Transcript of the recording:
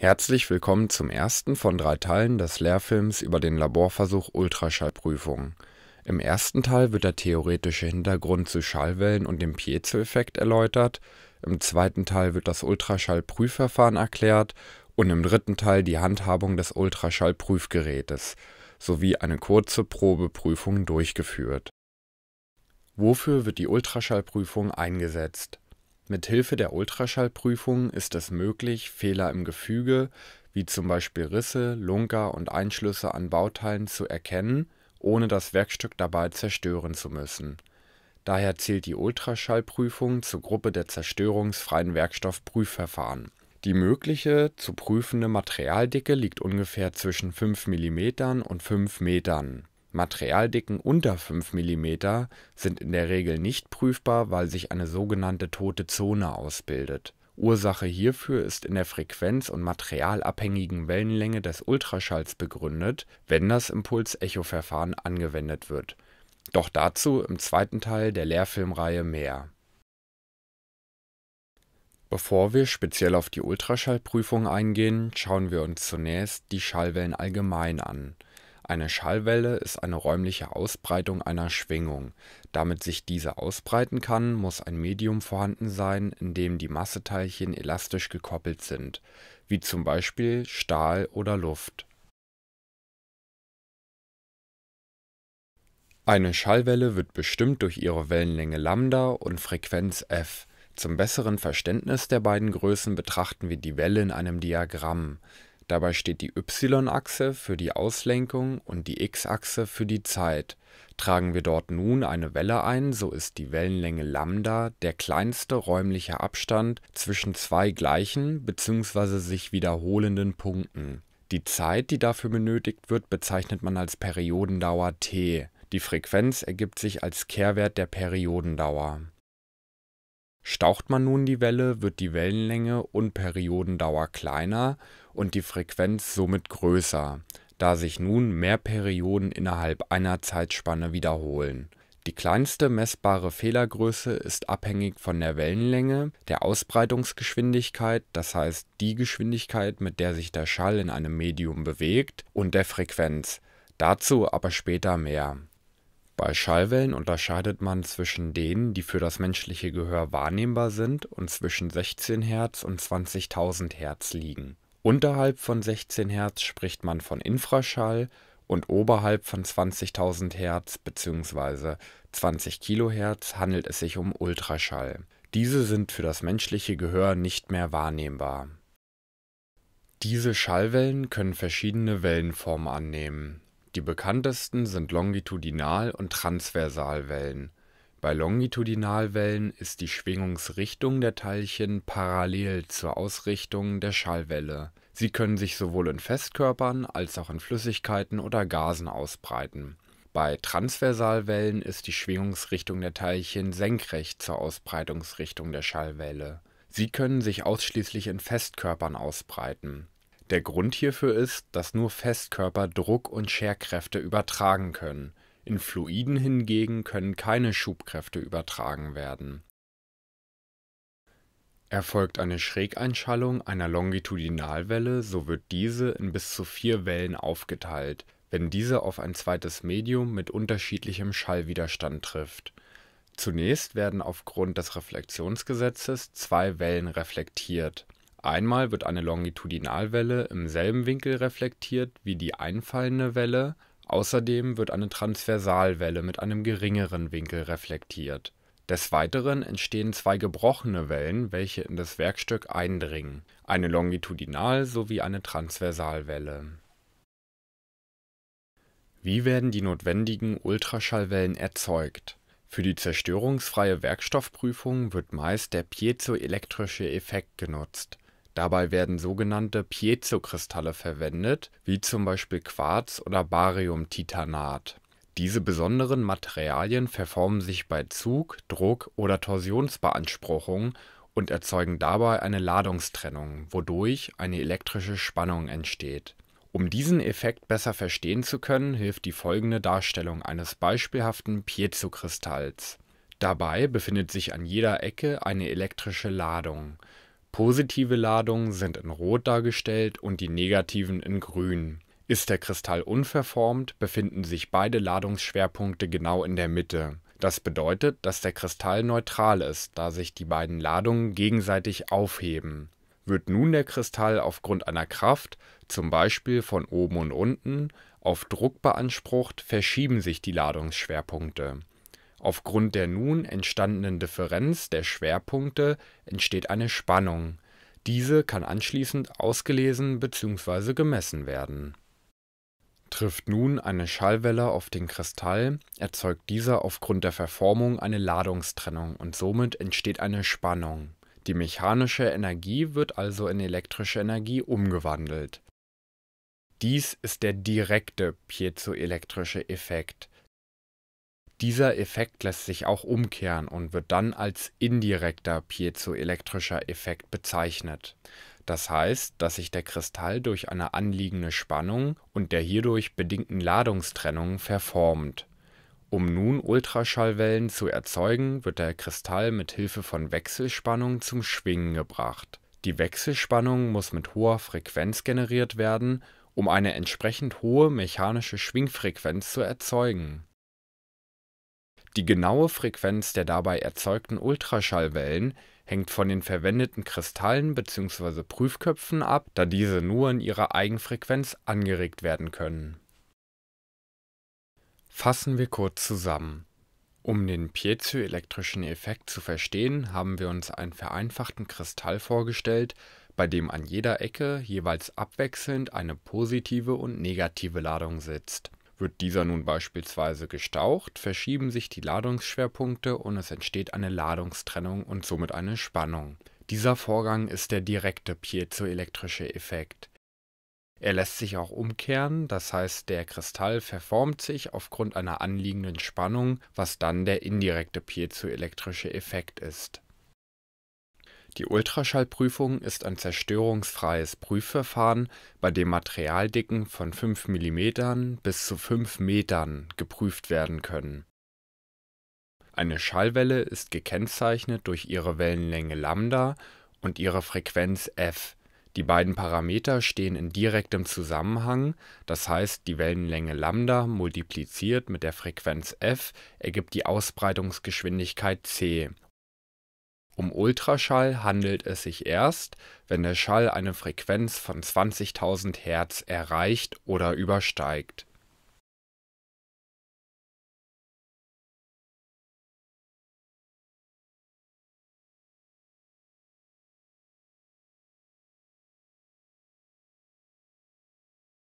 Herzlich willkommen zum ersten von drei Teilen des Lehrfilms über den Laborversuch Ultraschallprüfung. Im ersten Teil wird der theoretische Hintergrund zu Schallwellen und dem Piezo-Effekt erläutert, im zweiten Teil wird das Ultraschallprüfverfahren erklärt und im dritten Teil die Handhabung des Ultraschallprüfgerätes sowie eine kurze Probeprüfung durchgeführt. Wofür wird die Ultraschallprüfung eingesetzt mit Hilfe der Ultraschallprüfung ist es möglich, Fehler im Gefüge wie zum Beispiel Risse, Lunker und Einschlüsse an Bauteilen zu erkennen, ohne das Werkstück dabei zerstören zu müssen. Daher zählt die Ultraschallprüfung zur Gruppe der zerstörungsfreien Werkstoffprüfverfahren. Die mögliche zu prüfende Materialdicke liegt ungefähr zwischen 5 mm und 5 Metern Materialdicken unter 5 mm sind in der Regel nicht prüfbar, weil sich eine sogenannte tote Zone ausbildet. Ursache hierfür ist in der frequenz und materialabhängigen Wellenlänge des Ultraschalls begründet, wenn das Impulsecho-Verfahren angewendet wird. Doch dazu im zweiten Teil der Lehrfilmreihe mehr. Bevor wir speziell auf die Ultraschallprüfung eingehen, schauen wir uns zunächst die Schallwellen allgemein an eine Schallwelle ist eine räumliche Ausbreitung einer Schwingung. Damit sich diese ausbreiten kann, muss ein Medium vorhanden sein, in dem die Masseteilchen elastisch gekoppelt sind, wie zum Beispiel Stahl oder Luft. Eine Schallwelle wird bestimmt durch ihre Wellenlänge λ und Frequenz f. Zum besseren Verständnis der beiden Größen betrachten wir die Welle in einem Diagramm. Dabei steht die y-Achse für die Auslenkung und die x-Achse für die Zeit. Tragen wir dort nun eine Welle ein, so ist die Wellenlänge λ der kleinste räumliche Abstand zwischen zwei gleichen bzw. sich wiederholenden Punkten. Die Zeit, die dafür benötigt wird, bezeichnet man als Periodendauer T. Die Frequenz ergibt sich als Kehrwert der Periodendauer. Staucht man nun die Welle, wird die Wellenlänge und Periodendauer kleiner und die Frequenz somit größer, da sich nun mehr Perioden innerhalb einer Zeitspanne wiederholen. Die kleinste messbare Fehlergröße ist abhängig von der Wellenlänge, der Ausbreitungsgeschwindigkeit, das heißt die Geschwindigkeit, mit der sich der Schall in einem Medium bewegt, und der Frequenz, dazu aber später mehr. Bei Schallwellen unterscheidet man zwischen denen, die für das menschliche Gehör wahrnehmbar sind und zwischen 16 Hertz und 20.000 Hertz liegen Unterhalb von 16 Hertz spricht man von Infraschall und oberhalb von 20.000 Hertz bzw. 20 Kilohertz handelt es sich um Ultraschall. Diese sind für das menschliche Gehör nicht mehr wahrnehmbar. Diese Schallwellen können verschiedene Wellenformen annehmen. Die bekanntesten sind Longitudinal und Transversalwellen bei Longitudinalwellen ist die Schwingungsrichtung der Teilchen parallel zur Ausrichtung der Schallwelle. Sie können sich sowohl in Festkörpern als auch in Flüssigkeiten oder Gasen ausbreiten. Bei Transversalwellen ist die Schwingungsrichtung der Teilchen senkrecht zur Ausbreitungsrichtung der Schallwelle. Sie können sich ausschließlich in Festkörpern ausbreiten. Der Grund hierfür ist, dass nur Festkörper Druck und Scherkräfte übertragen können in Fluiden hingegen können keine Schubkräfte übertragen werden. Erfolgt eine Schrägeinschallung einer Longitudinalwelle, so wird diese in bis zu vier Wellen aufgeteilt, wenn diese auf ein zweites Medium mit unterschiedlichem Schallwiderstand trifft. Zunächst werden aufgrund des Reflexionsgesetzes zwei Wellen reflektiert. Einmal wird eine Longitudinalwelle im selben Winkel reflektiert wie die einfallende Welle, Außerdem wird eine Transversalwelle mit einem geringeren Winkel reflektiert. Des Weiteren entstehen zwei gebrochene Wellen, welche in das Werkstück eindringen, eine Longitudinal sowie eine Transversalwelle. Wie werden die notwendigen Ultraschallwellen erzeugt? Für die zerstörungsfreie Werkstoffprüfung wird meist der piezoelektrische Effekt genutzt Dabei werden sogenannte Piezo-Kristalle verwendet, wie zum Beispiel Quarz oder Bariumtitanat. Diese besonderen Materialien verformen sich bei Zug Druck oder Torsionsbeanspruchung und erzeugen dabei eine Ladungstrennung, wodurch eine elektrische Spannung entsteht. Um diesen Effekt besser verstehen zu können, hilft die folgende Darstellung eines beispielhaften Piezokristalls. Dabei befindet sich an jeder Ecke eine elektrische Ladung. Positive Ladungen sind in Rot dargestellt und die negativen in Grün. Ist der Kristall unverformt, befinden sich beide Ladungsschwerpunkte genau in der Mitte. Das bedeutet, dass der Kristall neutral ist, da sich die beiden Ladungen gegenseitig aufheben. Wird nun der Kristall aufgrund einer Kraft, zum Beispiel von oben und unten, auf Druck beansprucht, verschieben sich die Ladungsschwerpunkte Aufgrund der nun entstandenen Differenz der Schwerpunkte entsteht eine Spannung, diese kann anschließend ausgelesen bzw. gemessen werden. Trifft nun eine Schallwelle auf den Kristall, erzeugt dieser aufgrund der Verformung eine Ladungstrennung und somit entsteht eine Spannung. Die mechanische Energie wird also in elektrische Energie umgewandelt. Dies ist der direkte piezoelektrische Effekt dieser Effekt lässt sich auch umkehren und wird dann als indirekter piezoelektrischer Effekt bezeichnet. Das heißt, dass sich der Kristall durch eine anliegende Spannung und der hierdurch bedingten Ladungstrennung verformt. Um nun Ultraschallwellen zu erzeugen, wird der Kristall mit Hilfe von Wechselspannung zum Schwingen gebracht. Die Wechselspannung muss mit hoher Frequenz generiert werden, um eine entsprechend hohe mechanische Schwingfrequenz zu erzeugen die genaue Frequenz der dabei erzeugten Ultraschallwellen hängt von den verwendeten Kristallen bzw. Prüfköpfen ab, da diese nur in ihrer Eigenfrequenz angeregt werden können. Fassen wir kurz zusammen. Um den piezoelektrischen Effekt zu verstehen, haben wir uns einen vereinfachten Kristall vorgestellt, bei dem an jeder Ecke jeweils abwechselnd eine positive und negative Ladung sitzt wird dieser nun beispielsweise gestaucht, verschieben sich die Ladungsschwerpunkte und es entsteht eine Ladungstrennung und somit eine Spannung. Dieser Vorgang ist der direkte piezoelektrische Effekt. Er lässt sich auch umkehren, das heißt der Kristall verformt sich aufgrund einer anliegenden Spannung, was dann der indirekte piezoelektrische Effekt ist die Ultraschallprüfung ist ein zerstörungsfreies Prüfverfahren, bei dem Materialdicken von 5 mm bis zu 5 Metern geprüft werden können. Eine Schallwelle ist gekennzeichnet durch ihre Wellenlänge λ und ihre Frequenz f. Die beiden Parameter stehen in direktem Zusammenhang, das heißt die Wellenlänge λ multipliziert mit der Frequenz f ergibt die Ausbreitungsgeschwindigkeit c um Ultraschall handelt es sich erst, wenn der Schall eine Frequenz von 20.000 Hertz erreicht oder übersteigt